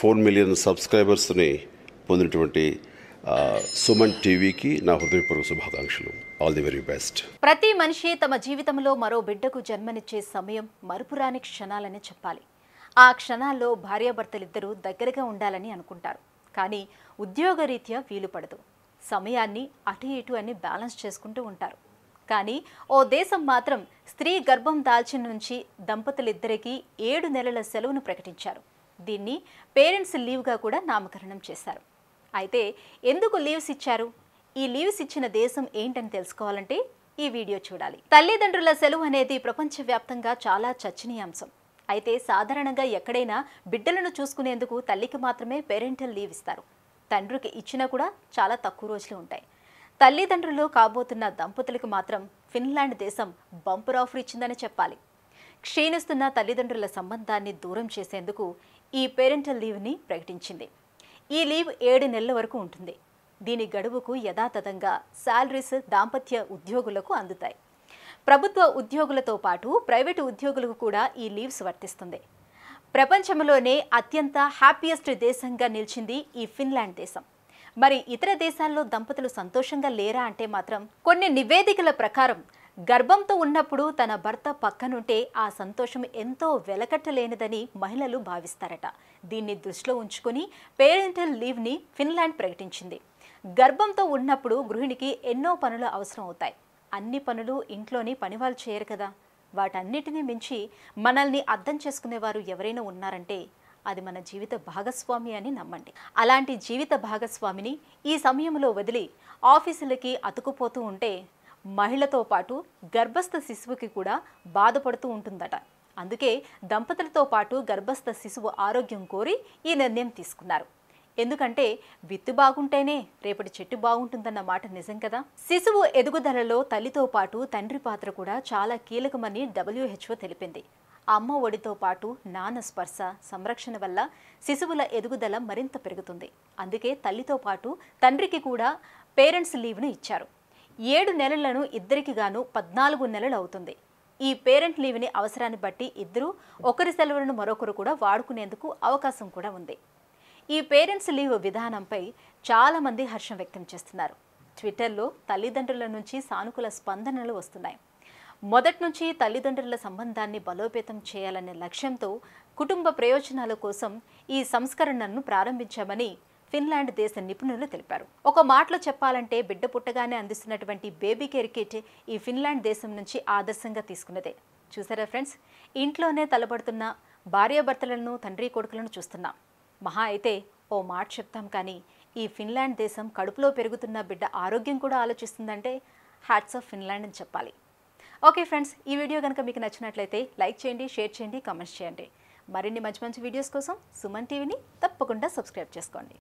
four million సబ్స్క్రైబర్స్ని పొందినటువంటి సుమన్ టీవీకి నా హృదయపూర్వక శుభాకాంక్షలు ఆల్ ది వెరీ బెస్ట్ ప్రతి మనిషి తమ జీవితంలో మరో బిడ్డకు జన్మనిచ్చే సమయం మరుపురాని క్షణాలని చెప్పాలి ఆ క్షణాల్లో భార్యాభర్తలిద్దరూ దగ్గరగా ఉండాలని అనుకుంటారు కానీ ఉద్యోగరీత్యా వీలు పడదు సమయాన్ని అటు ఇటు అని బ్యాలెన్స్ చేసుకుంటూ ఉంటారు కానీ ఓ దేశం మాత్రం స్త్రీ గర్భం దాల్చిన నుంచి దంపతులిద్దరికీ ఏడు నెలల సెలవును ప్రకటించారు దీన్ని పేరెంట్స్ లీవ్గా కూడా నామకరణం చేశారు అయితే ఎందుకు లీవ్స్ ఇచ్చారు ఈ లీవ్స్ ఇచ్చిన దేశం ఏంటని తెలుసుకోవాలంటే ఈ వీడియో చూడాలి తల్లిదండ్రుల సెలవు అనేది ప్రపంచవ్యాప్తంగా చాలా చర్చనీయాంశం అయితే సాధారణంగా ఎక్కడైనా బిడ్డలను చూసుకునేందుకు తల్లికి మాత్రమే పేరెంటల్ లీవ్ ఇస్తారు తండ్రికి ఇచ్చినా కూడా చాలా తక్కువ రోజులు ఉంటాయి తల్లిదండ్రులు కాబోతున్న దంపతులకు మాత్రం ఫిన్లాండ్ దేశం బంపర్ ఆఫర్ ఇచ్చిందని చెప్పాలి క్షీణిస్తున్న తల్లిదండ్రుల సంబంధాన్ని దూరం చేసేందుకు ఈ పేరెంటల్ లీవ్ని ప్రకటించింది ఈ లీవ్ ఏడు నెలల వరకు ఉంటుంది దీని గడువుకు యథాతథంగా శాలరీస్ దాంపత్య ఉద్యోగులకు అందుతాయి ప్రభుత్వ ఉద్యోగులతో పాటు ప్రైవేటు ఉద్యోగులకు కూడా ఈ లీవ్స్ వర్తిస్తుంది ప్రపంచంలోనే అత్యంత హ్యాపీయెస్ట్ దేశంగా నిలిచింది ఈ ఫిన్లాండ్ దేశం మరి ఇతర దేశాల్లో దంపతులు సంతోషంగా లేరా అంటే మాత్రం కొన్ని నివేదికల ప్రకారం గర్భంతో ఉన్నప్పుడు తన భర్త పక్కనుంటే ఆ సంతోషం ఎంతో వెలకట్టలేనిదని మహిళలు భావిస్తారట దీన్ని దృష్టిలో ఉంచుకొని పేరెంటల్ లీవ్ని ఫిన్లాండ్ ప్రకటించింది గర్భంతో ఉన్నప్పుడు గృహిణికి ఎన్నో పనులు అవసరం అవుతాయి అన్ని పనులు ఇంట్లోని పనివాళ్ళు చేయరు కదా వాటన్నిటినీ మించి మనల్ని అర్థం చేసుకునేవారు ఎవరైనా ఉన్నారంటే అది మన జీవిత భాగస్వామి అని నమ్మండి అలాంటి జీవిత భాగస్వామిని ఈ సమయంలో వదిలి ఆఫీసులకి అతుకుపోతూ ఉంటే మహిళతో పాటు గర్భస్థ శిశువుకి కూడా బాధపడుతూ ఉంటుందట అందుకే దంపతులతో పాటు గర్భస్థ శిశువు ఆరోగ్యం కోరి ఈ నిర్ణయం తీసుకున్నారు ఎందుకంటే విత్తు బాగుంటేనే రేపటి చెట్టు బాగుంటుందన్న మాట నిజం కదా శిశువు ఎదుగుదలలో తల్లితో పాటు తండ్రి పాత్ర కూడా చాలా కీలకమని డబ్ల్యూహెచ్ఓ తెలిపింది అమ్మ ఒడితో పాటు నాన్న స్పర్శ సంరక్షణ వల్ల శిశువుల ఎదుగుదల మరింత పెరుగుతుంది అందుకే తల్లితో పాటు తండ్రికి కూడా పేరెంట్స్ లీవ్ను ఇచ్చారు ఏడు నెలలను ఇద్దరికి గాను పద్నాలుగు నెలలు అవుతుంది ఈ పేరెంట్ లీవ్ని అవసరాన్ని బట్టి ఇద్దరు ఒకరి సెలవులను మరొకరు కూడా వాడుకునేందుకు అవకాశం కూడా ఉంది ఈ పేరెంట్స్ లీవ్ విధానంపై చాలామంది హర్షం వ్యక్తం చేస్తున్నారు ట్విట్టర్లో తల్లిదండ్రుల నుంచి సానుకూల స్పందనలు వస్తున్నాయి మొదటి నుంచి తల్లిదండ్రుల సంబంధాన్ని బలోపేతం చేయాలనే లక్ష్యంతో కుటుంబ ప్రయోజనాల కోసం ఈ సంస్కరణను ప్రారంభించామని ఫిన్లాండ్ దేశ నిపుణులు తెలిపారు ఒక మాటలో చెప్పాలంటే బిడ్డ పుట్టగానే అందిస్తున్నటువంటి బేబీ కేర్ కిట్ ఈ ఫిన్లాండ్ దేశం నుంచి ఆదర్శంగా తీసుకున్నదే చూసారా ఫ్రెండ్స్ ఇంట్లోనే తలబడుతున్న భార్యాభర్తలను తండ్రి కొడుకులను చూస్తున్నాం మహా అయితే ఓ మాట చెప్తాం కానీ ఈ ఫిన్లాండ్ దేశం కడుపులో పెరుగుతున్న బిడ్డ ఆరోగ్యం కూడా ఆలోచిస్తుందంటే హ్యాట్స్ ఆఫ్ ఫిన్లాండ్ అని చెప్పాలి ఓకే ఫ్రెండ్స్ ఈ వీడియో కనుక మీకు నచ్చినట్లయితే లైక్ చేయండి షేర్ చేయండి కామెంట్స్ చేయండి మరిన్ని మంచి మంచి వీడియోస్ కోసం సుమన్ టీవీని తప్పకుండా సబ్స్క్రైబ్ చేసుకోండి